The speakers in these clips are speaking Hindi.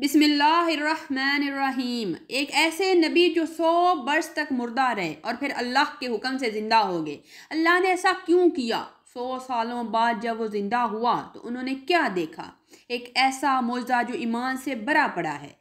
बिसमीम एक ऐसे नबी जो सौ बरस तक मुर्दा रहे और फिर अल्लाह के हुक्म से ज़िंदा हो गए अल्लाह ने ऐसा क्यों किया सौ सालों बाद जब वो ज़िंदा हुआ तो उन्होंने क्या देखा एक ऐसा मौज़ा जो ईमान से भरा पड़ा है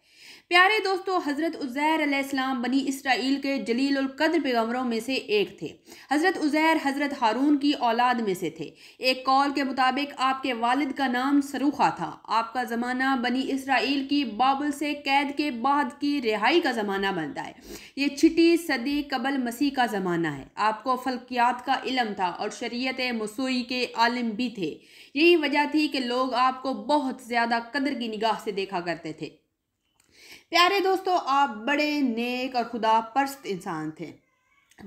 प्यारे दोस्तों हज़रत उज़ैर अलैहिस्सलाम बनी इसराइल के जलील कद्र पैगम्बरों में से एक थे हज़रत उज़ैर हज़रत हारून की औलाद में से थे एक कौल के मुताबिक आपके वालिद का नाम सरूखा था आपका ज़माना बनी इसराइल की बाबुल से कैद के बाद की रिहाई का ज़माना बनता है ये छिटी सदी कबल मसीह का ज़माना है आपको फलकियात का इलम था और शरीत मसूई के आलिम भी थे यही वजह थी कि लोग आपको बहुत ज़्यादा कदर की निगाह से देखा करते थे प्यारे दोस्तों आप बड़े नेक और खुदा परस्त इंसान थे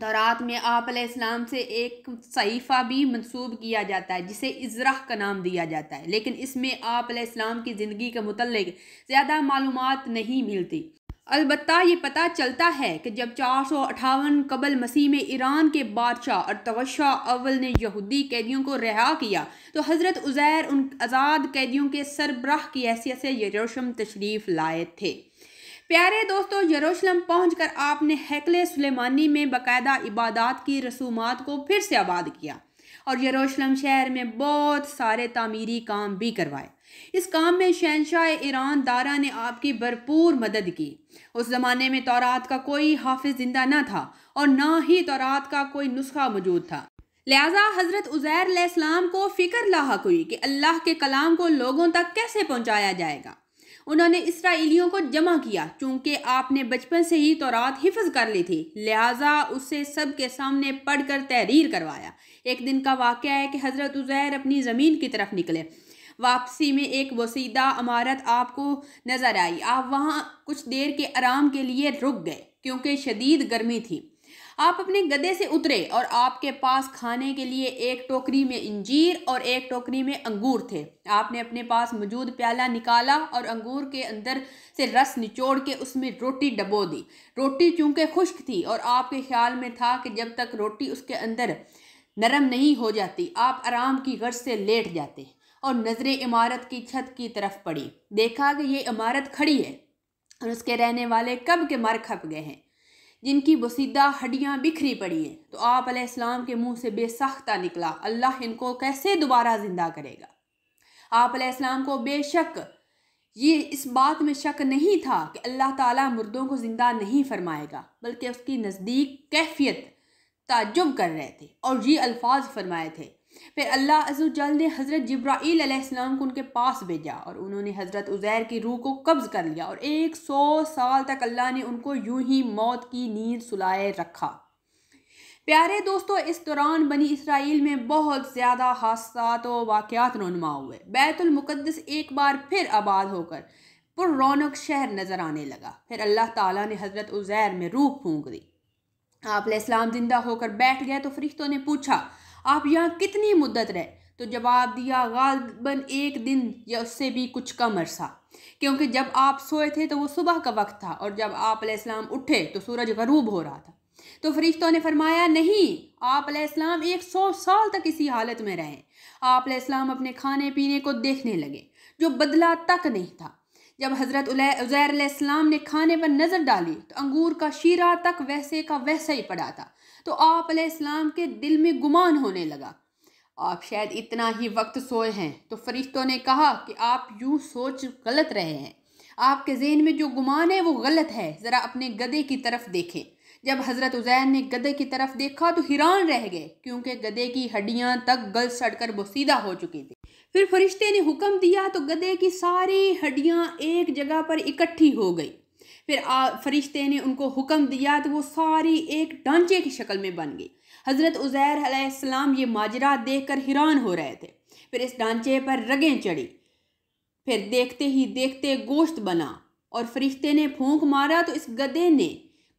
दौरात तो में आप इस्लाम से एक सहीफ़ा भी मंसूब किया जाता है जिसे इजरा का नाम दिया जाता है लेकिन इसमें आप इस्लाम की ज़िंदगी के मतलब ज़्यादा मालूम नहीं मिलती अलबत् ये पता चलता है कि जब चार सौ अठावन कबल मसीह में ईरान के बादशाह और तवशा अव्वल ने यहूदी कैदियों को रिहा किया तो हज़रत उज़ैर उन आज़ाद कैदियों के सरबराह की हैसियत से यरूशम तशरीफ़ लाए थे प्यारे दोस्तों यरूशलेम पहुंचकर आपने हैकल सुलेमानी में बाकायदा इबादत की रसूमात को फिर से आबाद किया और यरूशलेम शहर में बहुत सारे तामीरी काम भी करवाए इस काम में शहनशाह ईरान दारा ने आपकी भरपूर मदद की उस ज़माने में तौरात का कोई हाफिज जिंदा ना था और ना ही तौरात का कोई नुस्खा मौजूद था लिहाजा हज़रत उज़ैर को फ़िक्र लाक हुई कि अल्लाह के कलाम को लोगों तक कैसे पहुँचाया जाएगा उन्होंने इसराइलियों को जमा किया चूंकि आपने बचपन से ही तौरात हिफज कर ली थी लिहाजा उसे सब के सामने पढ़कर तहरीर करवाया एक दिन का वाक़ है कि हज़रत उज़ैर अपनी ज़मीन की तरफ निकले वापसी में एक वसीदा इमारत आपको नज़र आई आप वहाँ कुछ देर के आराम के लिए रुक गए क्योंकि शदीद गर्मी थी आप अपने गधे से उतरे और आपके पास खाने के लिए एक टोकरी में इंजीर और एक टोकरी में अंगूर थे आपने अपने पास मौजूद प्याला निकाला और अंगूर के अंदर से रस निचोड़ के उसमें रोटी डबो दी रोटी चूंकि खुश्क थी और आपके ख्याल में था कि जब तक रोटी उसके अंदर नरम नहीं हो जाती आप आराम की गर्ज से लेट जाते और नज़रें इमारत की छत की तरफ पड़ी देखा कि ये इमारत खड़ी है और उसके रहने वाले कब के मर खप गए हैं जिनकी बसीदा हड्डियाँ बिखरी पड़ी हैं तो आप आपलाम के मुंह से बेसख्ता निकला अल्लाह इनको कैसे दोबारा ज़िंदा करेगा आप आपलाम को बेशक ये इस बात में शक नहीं था कि अल्लाह ताला मुर्दों को ज़िंदा नहीं फरमाएगा बल्कि उसकी नज़दीक कैफियत ताजुब कर रहे थे और ये अल्फाज फरमाए थे फिर अल्लाह अजुजल ने हज़रत जब्राईलम को उनके पास भेजा और उन्होंने हज़रत उज़ैर की रूह को कब्ज़ कर लिया और एक सौ साल तक अल्लाह ने उनको यूं ही मौत की नींद सुलाए रखा प्यारे दोस्तों इस दौरान बनी इसराइल में बहुत ज़्यादा हादसा और वाक़ात रनुमा हुए बैतुलमक़दस एक बार फिर आबाद होकर पुर रौनक शहर नज़र आने लगा फिर अल्लाह ताला ने हज़रत उज़ैर में रूह फूंक दी आप ज़िंदा होकर बैठ गए तो फरिश्तों ने पूछा आप यहाँ कितनी मुद्दत रहे तो जवाब दिया गालबन एक दिन या उससे भी कुछ कम अरसा क्योंकि जब आप सोए थे तो वो सुबह का वक्त था और जब आप आपलाम उठे तो सूरज गरूब हो रहा था तो फरिश्तों ने फरमाया नहीं आप आपलाम एक सौ साल तक इसी हालत में रहे आप आपलाम अपने खाने पीने को देखने लगे जो बदला तक नहीं था जब हज़रत उजैर ने खाने पर नज़र डाली तो अंगूर का शीरा तक वैसे का वैसा ही पड़ा था तो आप आपलाम के दिल में गुमान होने लगा आप शायद इतना ही वक्त सोए हैं तो फरिश्तों ने कहा कि आप यूँ सोच गलत रहे हैं आपके जहन में जो गुमान है वो गलत है ज़रा अपने गदे की तरफ देखें जब हज़रत उज़ैन ने गदे की तरफ देखा तो हैरान रह गए क्योंकि गदे की हड्डियां तक गल सड़कर बसीदा हो चुकी थी फिर फरिश्ते ने हुक्म दिया तो गदे की सारी हड्डियां एक जगह पर इकट्ठी हो गई फिर फरिश्ते ने उनको हुक्म दिया तो वो सारी एक ढांचे की शक्ल में बन गई हज़रत उज़ैर ये माजरा देख कर हैरान हो रहे थे फिर इस ढांचे पर रगें चढ़ी फिर देखते ही देखते गोश्त बना और फरिश्ते ने फूंक मारा तो इस गधे ने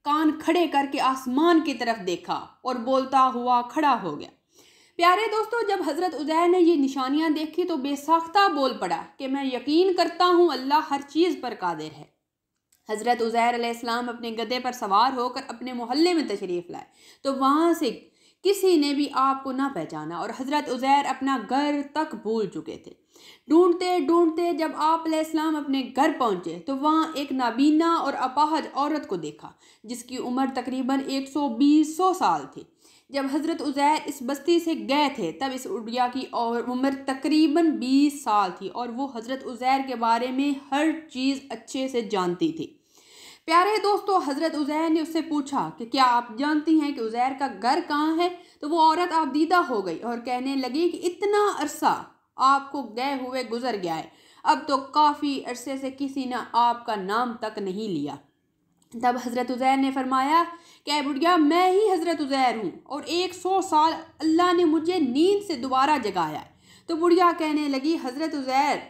कान खड़े करके आसमान की तरफ देखा और बोलता हुआ खड़ा हो गया प्यारे दोस्तों जब हज़रत उज़ैर ने ये निशानियाँ देखी तो बेसाख्ता बोल पड़ा कि मैं यकीन करता हूँ अल्लाह हर चीज़ पर कादिर है हज़रत उज़ैर अलैहिस्सलाम अपने गधे पर सवार होकर अपने मोहल्ले में तशरीफ़ लाए तो वहाँ से किसी ने भी आपको ना पहचाना और हज़रत उज़ैर अपना घर तक भूल चुके थे ढूंढते ढूंढते जब आप इस्लाम अपने घर पहुँचे तो वहाँ एक नाबीना और अपाहज औरत को देखा जिसकी उम्र तकरीबन बीस सौ साल थी जब हज़रत उज़ैर इस बस्ती से गए थे तब इस उड़िया की और उम्र तकरीबन बीस साल थी और वो हज़रत उज़ैर के बारे में हर चीज़ अच्छे से जानती थी प्यारे दोस्तों हज़रत उज़ैर ने उससे पूछा कि क्या आप जानती हैं कि उज़ैर का घर कहाँ है तो वो औरत आप दीदा हो गई और कहने लगी कि इतना अरसा आपको गए हुए गुजर गया है अब तो काफ़ी अरसे से किसी ने आपका नाम तक नहीं लिया तब हज़रत उज़ैर ने फरमाया कि बुढ़िया मैं ही हज़रत उज़ैर हूँ और एक सौ साल अल्लाह ने मुझे नींद से दोबारा जगाया तो बुढ़िया कहने लगी हज़रत उज़ैर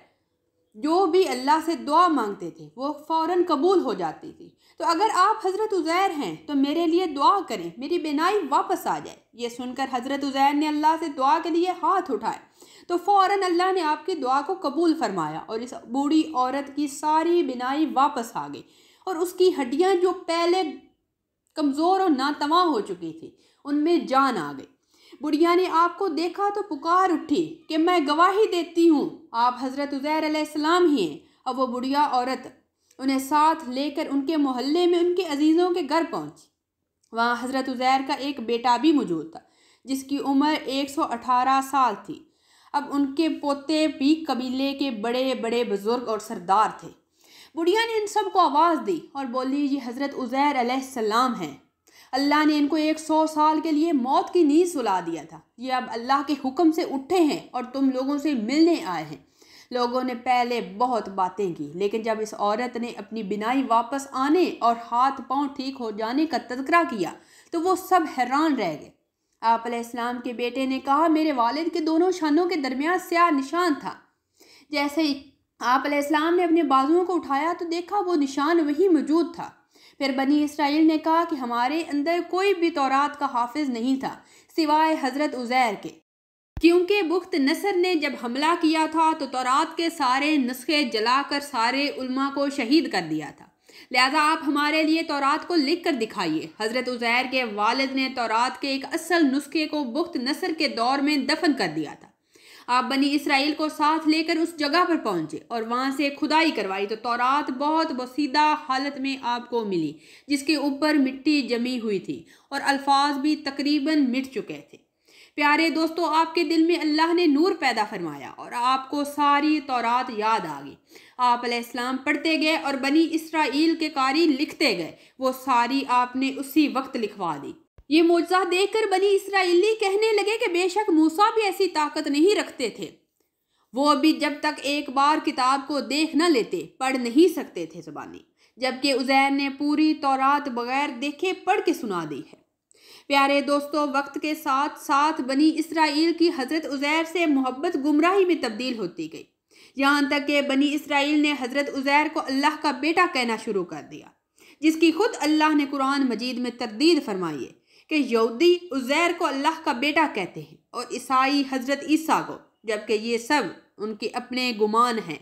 जो भी अल्लाह से दुआ मांगते थे वो फ़ौर कबूल हो जाती थी तो अगर आप हज़रत उज़ैर हैं तो मेरे लिए दुआ करें मेरी बिनाई वापस आ जाए ये सुनकर हज़रत उज़ैर ने अल्लाह से दुआ के लिए हाथ उठाए तो फ़ौर अल्लाह ने आपकी दुआ को कबूल फरमाया और इस बूढ़ी औरत की सारी बिनाई वापस आ गई और उसकी हड्डियां जो पहले कमज़ोर और नातवा हो चुकी थी उनमें जान आ गई बुढ़िया ने आपको देखा तो पुकार उठी कि मैं गवाही देती हूँ आप हज़रत उज़ैर अलैहिस्सलाम ही हैं और वो बुढ़िया औरत उन्हें साथ लेकर उनके मोहल्ले में उनके अजीज़ों के घर पहुँची वहाँ हज़रत उज़ैर का एक बेटा भी मौजूद था जिसकी उम्र अठारह साल थी अब उनके पोते भी कबीले के बड़े बड़े बुज़ुर्ग और सरदार थे बुढ़िया ने इन सब को आवाज़ दी और बोली ये हज़रत उज़ैर अलैहिस्सलाम हैं अल्लाह ने इनको एक सौ साल के लिए मौत की नींद सुला दिया था ये अब अल्लाह के हुक्म से उठे हैं और तुम लोगों से मिलने आए हैं लोगों ने पहले बहुत बातें की लेकिन जब इस औरत ने अपनी बिनाई वापस आने और हाथ पांव ठीक हो जाने का तस्करा किया तो वो सब हैरान रह गए आप इस्लाम के बेटे ने कहा मेरे वालिद के दोनों शानों के दरमियान स्या निशान था जैसे आप अलैहिस्सलाम ने अपने बाजुओं को उठाया तो देखा वो निशान वहीं मौजूद था फिर बनी इसराइल ने कहा कि हमारे अंदर कोई भी तौरात का हाफिज नहीं था सिवाय हज़रत उज़ैर के क्योंकि बुख्त नसर ने जब हमला किया था तो तौरात के सारे नुस्खे जलाकर सारे उल्मा को शहीद कर दिया था लिहाजा आप हमारे लिए तौरात को लिख कर दिखाइए हज़रत उज़ैर के वालद ने तौरात के एक असल नुस्खे को बुख्त नसर के दौर में दफन कर दिया था आप बनी इसराइल को साथ लेकर उस जगह पर पहुंचे और वहां से खुदाई करवाई तो तौरात बहुत वसीदा हालत में आपको मिली जिसके ऊपर मिट्टी जमी हुई थी और अल्फाज भी तकरीबन मिट चुके थे प्यारे दोस्तों आपके दिल में अल्लाह ने नूर पैदा फरमाया और आपको सारी तौरात याद आ गई आप इस्लाम पढ़ते गए और बनी इसराइल के कारी लिखते गए वो सारी आपने उसी वक्त लिखवा दी ये देख देखकर बनी इसराइली कहने लगे कि बेशक मूसा भी ऐसी ताकत नहीं रखते थे वो भी जब तक एक बार किताब को देख न लेते पढ़ नहीं सकते थे जबानी जबकि उजैर ने पूरी तौरात बगैर देखे पढ़ के सुना दी है प्यारे दोस्तों वक्त के साथ साथ बनी इसराइल की हज़रत उजैर से मोहब्बत गुमराही में तब्दील होती गई यहाँ तक कि बनी इसराइल ने हज़रत उजैर को अल्लाह का बेटा कहना शुरू कर दिया जिसकी खुद अल्लाह ने कुरान मजीद में तरदीद फरमाई है कि यहूदी उज़ैर को अल्लाह का बेटा कहते हैं और ईसाई हज़रत ईसा को जबकि ये सब उनके अपने गुमान हैं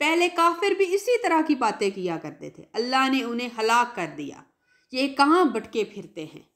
पहले काफिर भी इसी तरह की बातें किया करते थे अल्लाह ने उन्हें हलाक कर दिया ये कहाँ भटके फिरते हैं